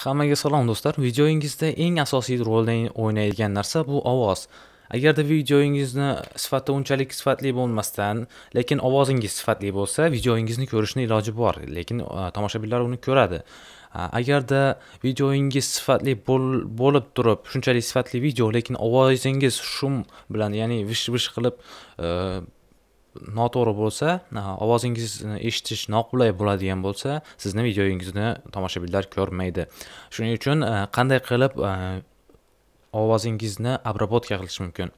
Hammaga salom do'stlar. Videoyingizda eng asosiy rolni o'ynaydigan narsa bu ovoz. Agarda videoyingizni sifati unchalik sifatli bo'lmasdan, lekin ovozingiz sifatli bo'lsa, videoyingizni ko'rishni iloji bor, lekin e, tomoshabinlar uni ko'radi. Agarda videoyingiz sifatli bo'lib turib, shunchalik sifatli video, lekin ovozingiz shum bilan, ya'ni vish-vish qilib e, noto'g'ri bo'lsa ovozingizni eshitish noqulay bo'ladigan bo'lsa sizni videoyingizni tomoshabinlar ko'rmaydi shuning uchun e, qanday qilib e, ovozingizni обработка qilish mumkin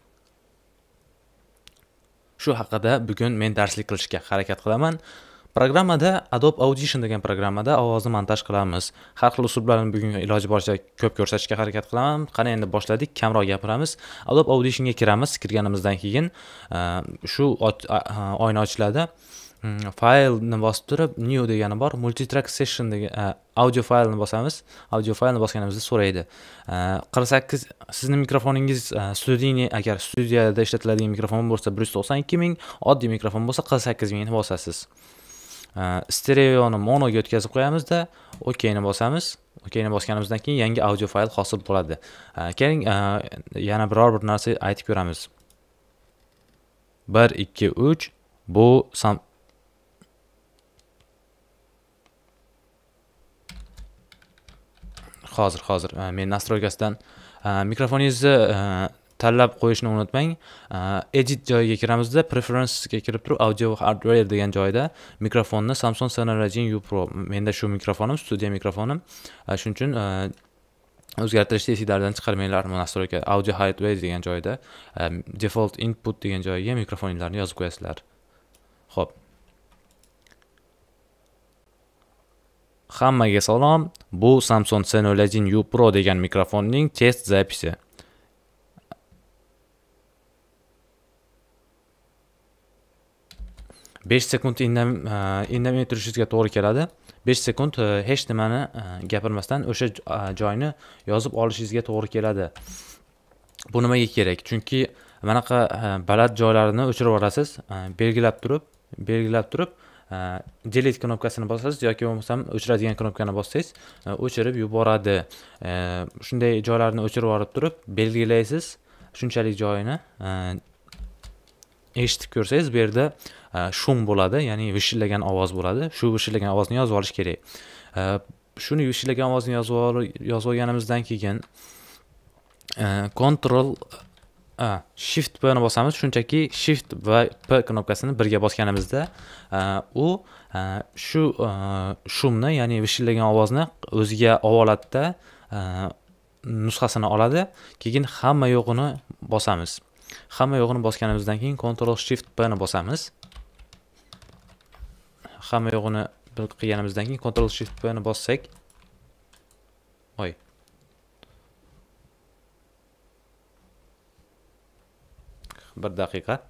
shu haqida bugun men darslik qilishga harakat qilaman programmada adobe audition degan programmada ovozni montaj qilamiz har xil uslublarni bugun iloji boricha ko'p ko'rsatishga harakat qilaman qani endi boshladik kamroq gapiramiz adobe auditionga kiramiz kirganimizdan keyin shu oyna ochiladi hmm, faylni bosib turib new degani bor multitrack session degan audio faylni bosamiz audio faylni bosganimizda so'raydi qirq sakkiz sizni mikrofoningiz studiyniy agar studiyada ishlatiladigan mikrofon bo'lsa bir yuz to'qson ikki ming oddiy mikrofon bo'lsa qirq sakkiz mingni bosasiz stereoni monoga o'tkazib qo'yamizda okeyni bosamiz okeyni bosganimizdan keyin yangi audio fayl hosil bo'ladi keling э, э, yana biror bir narsa aytib ko'ramiz bir ikki uch bu sam hozir hozir e, men настройкасidan э, mikrofoningizni tanlab qo'yishni unutmang edit joyiga kiramizda preferencesga kirib turib audio hardware degan joyda mikrofonni samsung sanarajin u pro menda shu mikrofonim studiya mikrofonim shuning uchun o'zgartirishni esinglardan chiqarmanglar bu настройка audio hardware degan joyda default input degan joyiga mikrofoninglarni yozib qo'yasizlar ho'p hammaga salom bu samsung senolajin u pro degan mikrofonning test zapisi besh sekund e, indamay turishingizga to'g'ri keladi besh sekund e, hech nimani e, gapirmasdan o'sha joyni yozib olishingizga to'g'ri keladi bu nimaga kerak chunki manaqa baland joylarini o'chirib yuborasiz belgilab turib belgilab turib delete knopkasini bosasiz yoki bo'lmasam o'chiradigan knopkani bossangiz o'chirib yuboradi shunday joylarni o'chirib yuborib turib belgilaysiz shunchalik joyini eshitib ko'rsangiz bu yerda e, shum bo'ladi ya'ni vishillagan ovoz bo'ladi shu vishillagan ovozni yozib olish kerak e, shuni vishillagan ovozni yozib olganimizdan keyin kontrol e, shift pni bosamiz shunchaki shift va p knopkasini birga bosganimizda u shu shumni ya'ni vishillagan ovozni o'ziga olib oladida nusxasini oladi keyin hamma yo'g'ini bosamiz hamma yo'g'ini bosganimizdan keyin Ctrl Shift p ni bosamiz. Hamma yo'g'ini qilganimizdan keyin Ctrl Shift p ni bossak, oy. Bir daqiqa.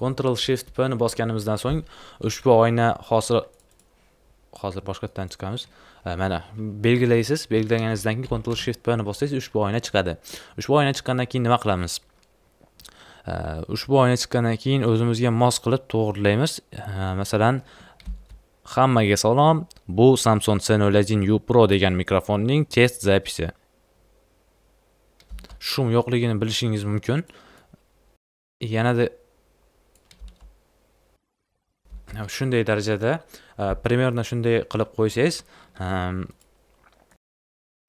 Ctrl Shift P ni bosganimizdan so'ng ushbu oyna hosil hozir boshqa chiqamiz mana belgilaysiz belgilaganingizdan keyin control shift bni bossangiz ushbu oyna chiqadi ushbu oyna chiqqandan keyin nima qilamiz ushbu oyna chiqqandan keyin o'zimizga mos qilib to'g'rilaymiz masalan hammaga salom bu samsung c 01 u pro degan mikrofonning test zapisi shum yo'qligini bilishingiz mumkin yanada shunday darajada примерно e, shunday qilib qo'ysangiz e,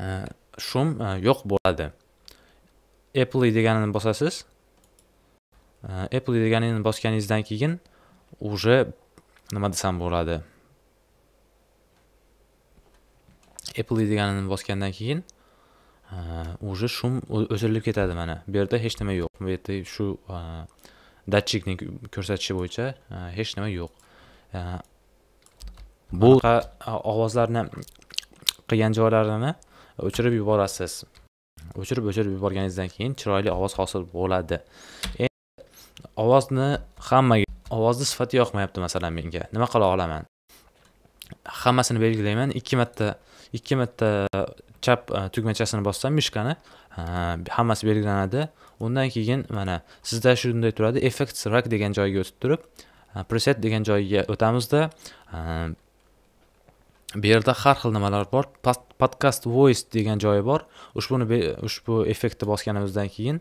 e, shum yo'q bo'ladi apply deganini bosasiz apply deganini bosganingizdan keyin уже nima desam bo'ladi apply deganini bosgandan keyin уже shum o'chirilib ketadi mana bu yerda hech nima yo'q bu yerda shu datchikning ko'rsatishi bo'yicha hech nima yo'q bu ovozlarni qilgan joylarini o'chirib yuborasiz o'chirib o'chirib yuborganingizdan keyin chiroyli ovoz hosil bo'ladi e, ovozni hammaga ovozni sifati yoqmayapti masalan menga nima qila olaman hammasini belgilayman ikki marta ikki marta chap e, tugmachasini bossam mishkani hammasi belgilanadi undan keyin mana sizda shunday turadi effects rack degan joyga o'tib turib preset degan joyga o'tamizda bu yerda har xil nimalar bor podcast voice degan joyi bor ushbuni ushbu effektni bosganimizdan keyin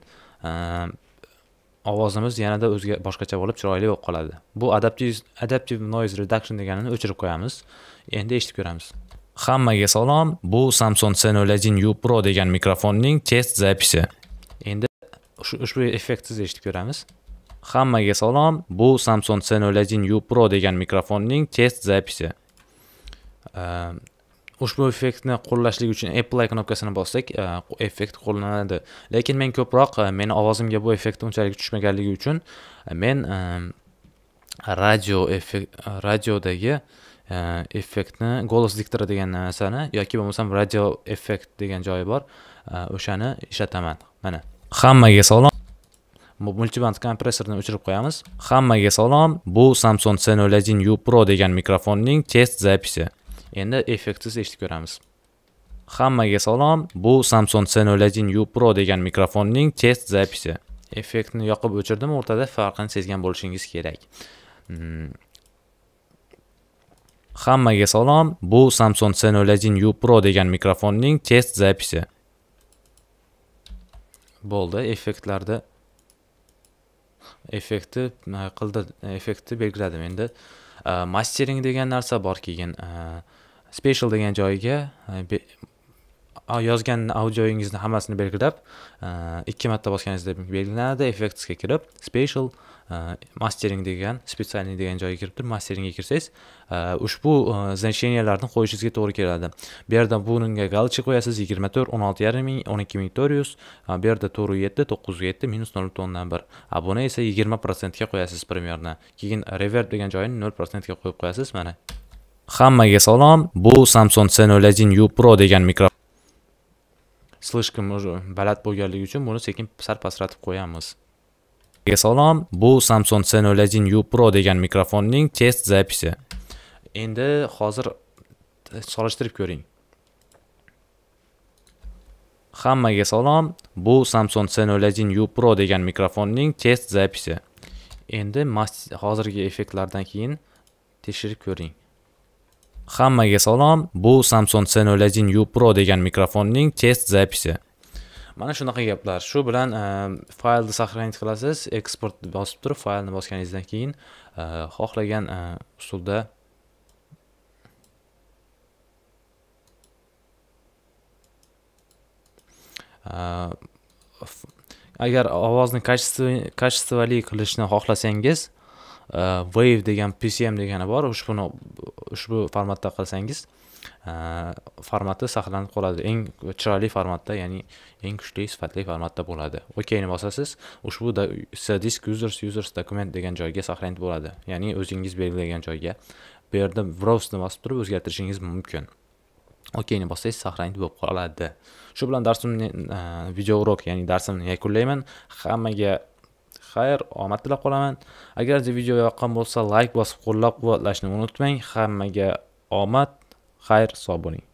ovozimiz yanada o'zga boshqacha bo'lib chiroyli bo'lib qoladi bu adaptive adaptive noise reduction deganini o'chirib qo'yamiz endi eshitib ko'ramiz hammaga salom bu samsung c01 u pro degan mikrofonning test zapisi endi ushbu effektsiz eshitib ko'ramiz Hammaga salom. Bu Samsung c U Pro degan mikrofonning test zapisi. Ehm, ushbu effektni qo'llashlik uchun Apply knopkasini bossak, e, effekt qo'llaniladi. Lekin men ko'proq e, meni ovozimga bu effekt unchalik tushmaganligi uchun e, men ehm, radio effekt radiodagi effektni golos diktor degan narsani yoki bo'lmasam radio effekt degan joyi bor o'shani ishlataman mana hammaga salom multiband kompressorni o'chirib qo'yamiz hammaga salom bu samsung c 01 u pro degan mikrofonning test zapisi endi effektsiz eshitib ko'ramiz hammaga salom bu samsung c 01 u pro degan mikrofonning test zapisi effektni yoqib o'chirdim o'rtada farqini sezgan bo'lishingiz kerak hmm. hammaga salom bu samsung c 01 u pro degan mikrofonning test zapisi bo'ldi effektlarda effekti e, qildi e, effekti belgiladim endi e, mastering degan narsa bor keyin special degan joyiga yozgan audioyingizni hammasini belgilab e, ikki marta bosganingizda belgilanadi effectsga kirib special e, mastering degan специальный degan joyga kirib turib masteringga kirsangiz e, ushbu значениялarni qo'yishingizga to'g'ri keladi bu yerda bunga galchi qo'yasiz yigirma to'rt o'n olti yarim ming o'n ikki ming to'rt yuz bu yerda to'rt yetti to'qqiz yetti minus nol butun o'ndan bir buni esa yigirma protsentga qo'yasiz примерно keyin reverb degan joyini nol protsentga qo'yib qo'yasiz mana hammaga salom bu samsung c один u pro degan mikrofon слишком baland bo'lganligi uchun buni sekin sal pastratib qo'yamiz salom bu samsung c 01 u pro degan mikrofonning test записи endi hozir solishtirib ko'ring hammaga salom bu samsung c 01 u pro degan mikrofonning test записи endi hozirgi effektlardan keyin tekshirib ko'ring Hammaga salom, bu Samsung C01 U Pro degan mikrofonning test zapisi. Mana shunaqa gaplar. Shu bilan e, faylni сохранить qilasiz, eksport bosib turib, faylni bosganingizdan keyin e, xohlagan e, usulda agar ovozni качествоli qilishni xohlasangiz Э, wave degan pcm degani bor ushbuni ushbu formatda qilsangiz э, formati saqlanib qoladi eng chiroyli formatda ya'ni eng kuchli sifatli formatda bo'ladi okeyni bosasiz ushbu disk users users document degan joyga saqlanib bo'ladi ya'ni o'zingiz belgilagan joyga bu yerda browsni bosib turib o'zgartirishingiz mumkin okeyni bossangiz сохранить bo'lib qoladi shu bilan darsimni e, video urok ya'ni darsimni yakunlayman hammaga خیر آمد تلق اگر از ویدیو یاقم بوسا لایک باس قولاق و لشنمون اتمنی خمگه آمد خیر سابونی